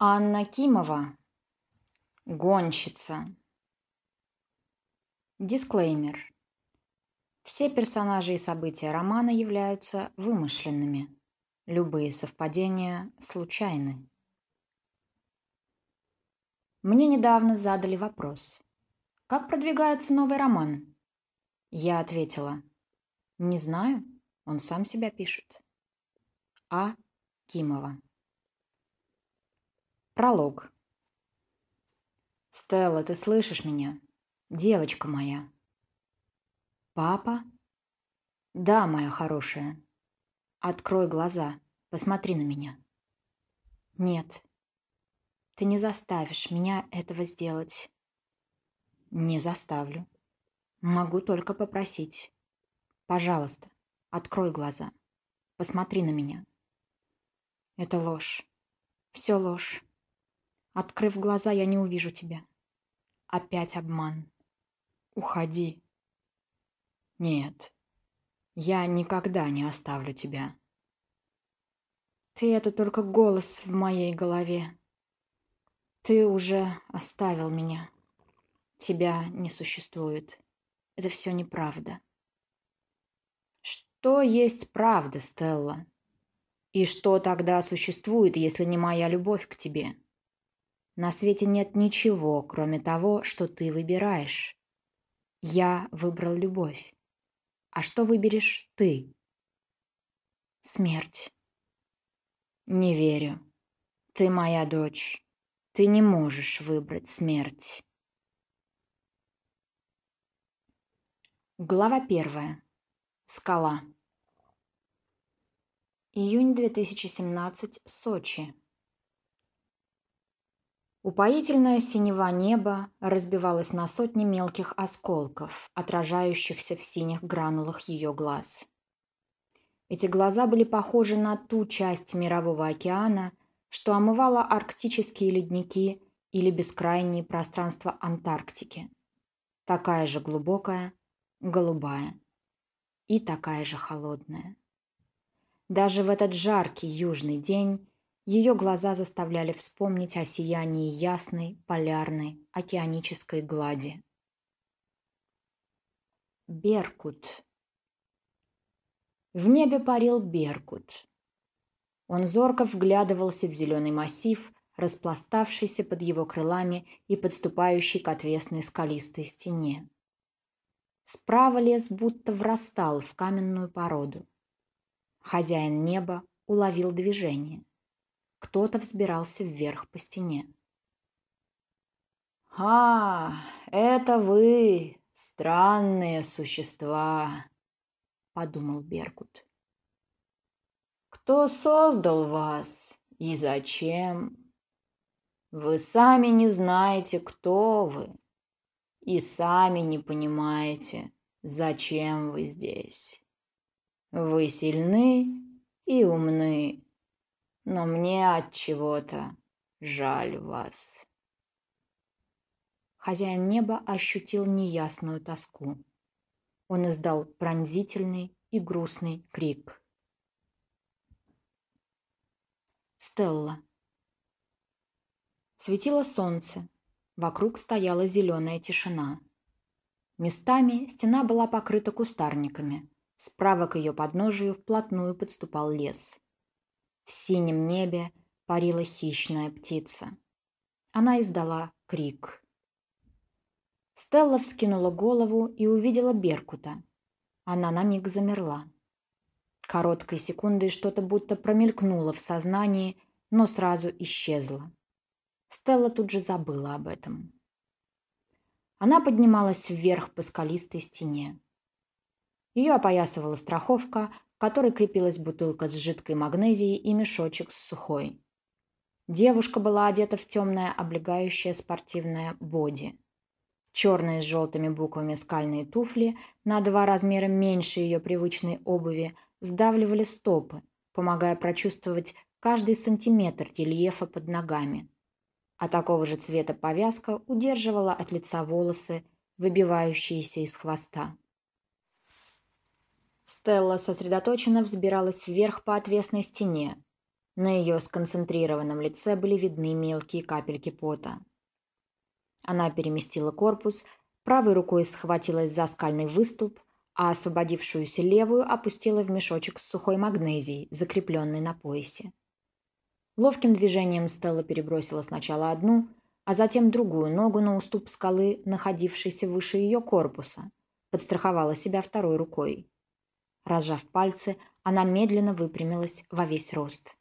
Анна Кимова. Гонщица. Дисклеймер. Все персонажи и события романа являются вымышленными. Любые совпадения случайны. Мне недавно задали вопрос. «Как продвигается новый роман?» Я ответила. «Не знаю, он сам себя пишет». А. Кимова. Пролог. «Стелла, ты слышишь меня? Девочка моя». «Папа?» «Да, моя хорошая. Открой глаза, посмотри на меня». «Нет. Ты не заставишь меня этого сделать». «Не заставлю. Могу только попросить. Пожалуйста, открой глаза. Посмотри на меня». «Это ложь. Все ложь. Открыв глаза, я не увижу тебя. Опять обман. Уходи. Нет, я никогда не оставлю тебя. Ты — это только голос в моей голове. Ты уже оставил меня. Тебя не существует. Это все неправда. Что есть правда, Стелла? И что тогда существует, если не моя любовь к тебе? На свете нет ничего, кроме того, что ты выбираешь. Я выбрал любовь. А что выберешь ты? Смерть. Не верю. Ты моя дочь. Ты не можешь выбрать смерть. Глава первая. Скала. Июнь 2017. Сочи. Упоительное синего неба разбивалось на сотни мелких осколков, отражающихся в синих гранулах ее глаз. Эти глаза были похожи на ту часть Мирового океана, что омывала арктические ледники или бескрайние пространства Антарктики. Такая же глубокая, голубая и такая же холодная. Даже в этот жаркий южный день ее глаза заставляли вспомнить о сиянии ясной, полярной, океанической глади. Беркут. В небе парил Беркут. Он зорко вглядывался в зеленый массив, распластавшийся под его крылами и подступающий к отвесной скалистой стене. Справа лес будто врастал в каменную породу. Хозяин неба уловил движение. Кто-то взбирался вверх по стене. «А, это вы, странные существа!» — подумал Беркут. «Кто создал вас и зачем? Вы сами не знаете, кто вы, и сами не понимаете, зачем вы здесь. Вы сильны и умны, но мне от чего-то жаль вас. Хозяин неба ощутил неясную тоску. Он издал пронзительный и грустный крик. Стелла. Светило солнце. Вокруг стояла зеленая тишина. Местами стена была покрыта кустарниками. Справа к ее подножию вплотную подступал лес. В синем небе парила хищная птица. Она издала крик. Стелла вскинула голову и увидела Беркута. Она на миг замерла. Короткой секундой что-то будто промелькнуло в сознании, но сразу исчезло. Стелла тут же забыла об этом. Она поднималась вверх по скалистой стене. Ее опоясывала страховка, которой крепилась бутылка с жидкой магнезией и мешочек с сухой. Девушка была одета в темное облегающее спортивное боди. Черные с желтыми буквами скальные туфли, на два размера меньше ее привычной обуви, сдавливали стопы, помогая прочувствовать каждый сантиметр рельефа под ногами. А такого же цвета повязка удерживала от лица волосы, выбивающиеся из хвоста. Стелла сосредоточенно взбиралась вверх по отвесной стене. На ее сконцентрированном лице были видны мелкие капельки пота. Она переместила корпус, правой рукой схватилась за скальный выступ, а освободившуюся левую опустила в мешочек с сухой магнезией, закрепленной на поясе. Ловким движением Стелла перебросила сначала одну, а затем другую ногу на уступ скалы, находившейся выше ее корпуса, подстраховала себя второй рукой. Разжав пальцы, она медленно выпрямилась во весь рост.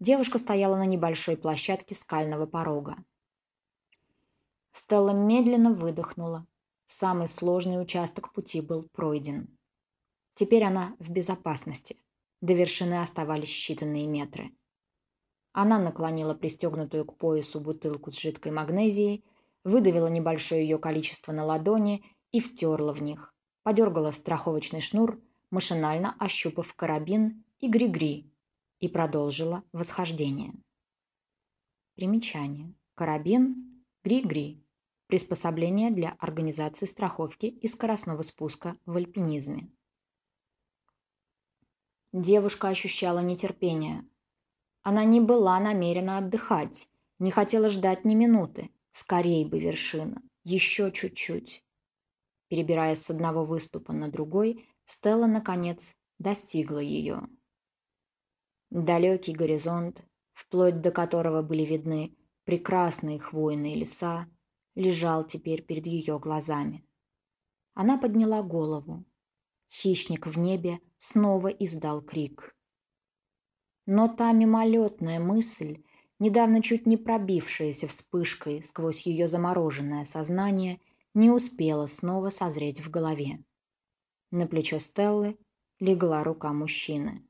Девушка стояла на небольшой площадке скального порога. Стелла медленно выдохнула. Самый сложный участок пути был пройден. Теперь она в безопасности. До вершины оставались считанные метры. Она наклонила пристегнутую к поясу бутылку с жидкой магнезией, выдавила небольшое ее количество на ладони и втерла в них. Подергала страховочный шнур, машинально ощупав карабин и гри-гри, и продолжила восхождение. Примечание. Карабин гри-гри. Приспособление для организации страховки и скоростного спуска в альпинизме. Девушка ощущала нетерпение. Она не была намерена отдыхать, не хотела ждать ни минуты. Скорей бы вершина, еще чуть-чуть. Перебираясь с одного выступа на другой, Стелла, наконец, достигла ее. Далекий горизонт, вплоть до которого были видны прекрасные хвойные леса, лежал теперь перед ее глазами. Она подняла голову. Хищник в небе снова издал крик. Но та мимолетная мысль, недавно чуть не пробившаяся вспышкой сквозь ее замороженное сознание, не успела снова созреть в голове. На плечо Стеллы легла рука мужчины.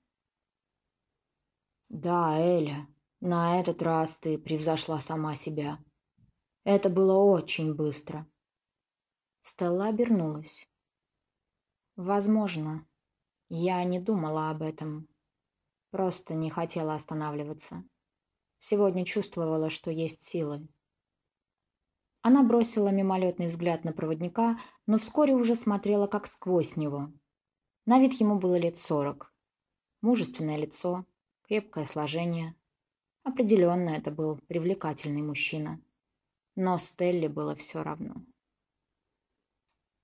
«Да, Эля, на этот раз ты превзошла сама себя. Это было очень быстро». Стелла обернулась. «Возможно. Я не думала об этом. Просто не хотела останавливаться. Сегодня чувствовала, что есть силы. Она бросила мимолетный взгляд на проводника, но вскоре уже смотрела как сквозь него. На вид ему было лет сорок. Мужественное лицо, крепкое сложение. Определенно это был привлекательный мужчина. Но Стелле было все равно.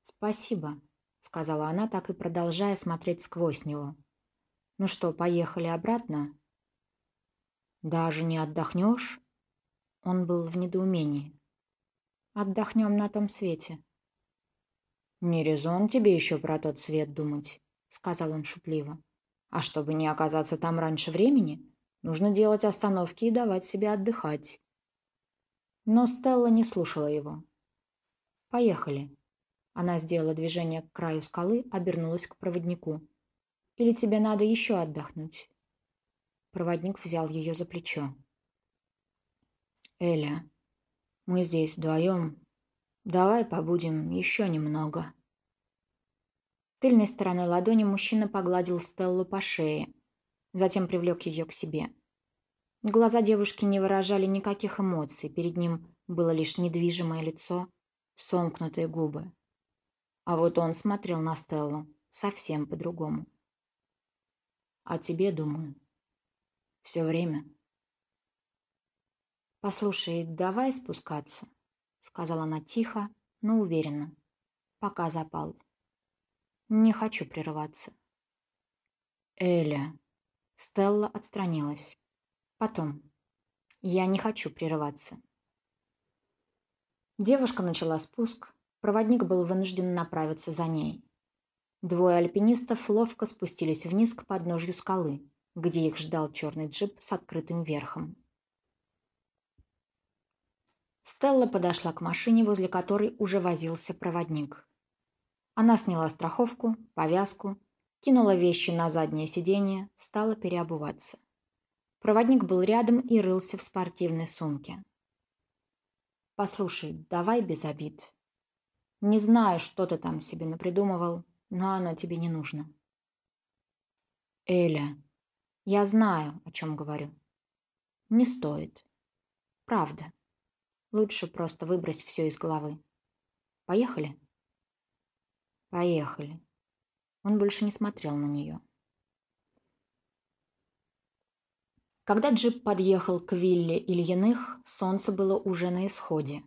«Спасибо», — сказала она, так и продолжая смотреть сквозь него. «Ну что, поехали обратно?» «Даже не отдохнешь?» Он был в недоумении. Отдохнем на том свете». «Не резон тебе еще про тот свет думать», — сказал он шутливо. «А чтобы не оказаться там раньше времени, нужно делать остановки и давать себе отдыхать». Но Стелла не слушала его. «Поехали». Она сделала движение к краю скалы, обернулась к проводнику. «Или тебе надо еще отдохнуть?» Проводник взял ее за плечо. «Эля, мы здесь вдвоем. Давай побудем еще немного. Тыльной стороной ладони мужчина погладил Стеллу по шее, затем привлек ее к себе. Глаза девушки не выражали никаких эмоций, перед ним было лишь недвижимое лицо, сомкнутые губы. А вот он смотрел на Стеллу совсем по-другому. «О «А тебе думаю. Все время». «Послушай, давай спускаться», — сказала она тихо, но уверенно. «Пока запал. Не хочу прерываться». «Эля...» Стелла отстранилась. «Потом. Я не хочу прерываться». Девушка начала спуск. Проводник был вынужден направиться за ней. Двое альпинистов ловко спустились вниз к подножью скалы, где их ждал черный джип с открытым верхом. Стелла подошла к машине, возле которой уже возился проводник. Она сняла страховку, повязку, кинула вещи на заднее сиденье, стала переобуваться. Проводник был рядом и рылся в спортивной сумке. «Послушай, давай без обид. Не знаю, что ты там себе напридумывал, но оно тебе не нужно». «Эля, я знаю, о чем говорю. Не стоит. Правда». Лучше просто выбрось все из головы. Поехали? Поехали. Он больше не смотрел на нее. Когда джип подъехал к вилле Ильиных, солнце было уже на исходе.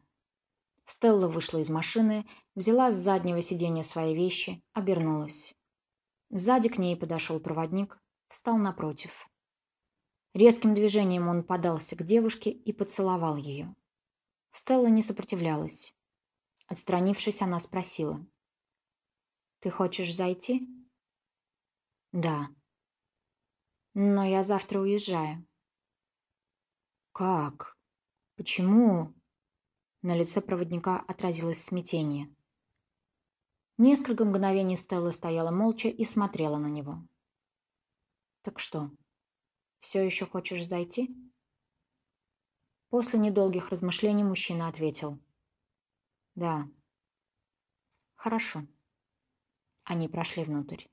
Стелла вышла из машины, взяла с заднего сиденья свои вещи, обернулась. Сзади к ней подошел проводник, встал напротив. Резким движением он подался к девушке и поцеловал ее. Стелла не сопротивлялась. Отстранившись, она спросила. «Ты хочешь зайти?» «Да». «Но я завтра уезжаю». «Как? Почему?» На лице проводника отразилось смятение. Несколько мгновений Стелла стояла молча и смотрела на него. «Так что, все еще хочешь зайти?» После недолгих размышлений мужчина ответил. «Да». «Хорошо». Они прошли внутрь.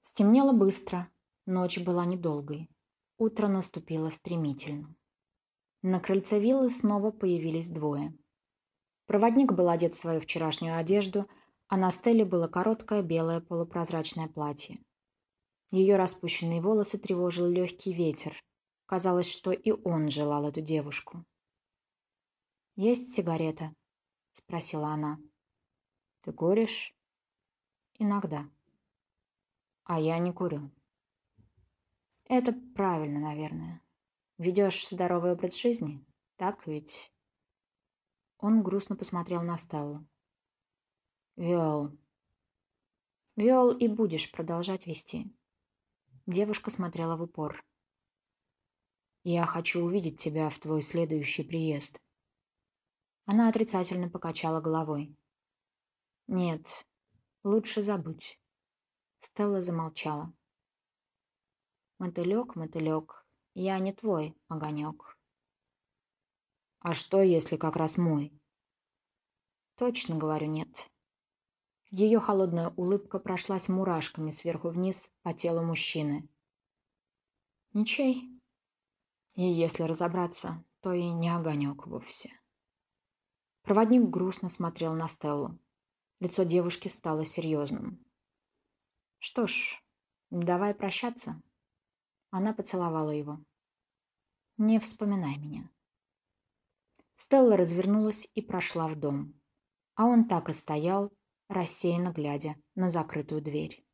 Стемнело быстро, ночь была недолгой. Утро наступило стремительно. На крыльце виллы снова появились двое. Проводник был одет в свою вчерашнюю одежду, а на стеле было короткое белое полупрозрачное платье. Ее распущенные волосы тревожил легкий ветер, Казалось, что и он желал эту девушку. «Есть сигарета?» — спросила она. «Ты куришь?» «Иногда». «А я не курю». «Это правильно, наверное. Ведешь здоровый образ жизни, так ведь?» Он грустно посмотрел на Стеллу. «Виол». «Виол и будешь продолжать вести». Девушка смотрела в упор. Я хочу увидеть тебя в твой следующий приезд». Она отрицательно покачала головой. «Нет, лучше забудь». Стелла замолчала. «Мотылек, мотылек, я не твой огонек». «А что, если как раз мой?» «Точно говорю, нет». Ее холодная улыбка прошлась мурашками сверху вниз по телу мужчины. «Ничей», и если разобраться, то и не огонек вовсе. Проводник грустно смотрел на Стеллу. Лицо девушки стало серьезным. «Что ж, давай прощаться». Она поцеловала его. «Не вспоминай меня». Стелла развернулась и прошла в дом. А он так и стоял, рассеянно глядя на закрытую дверь.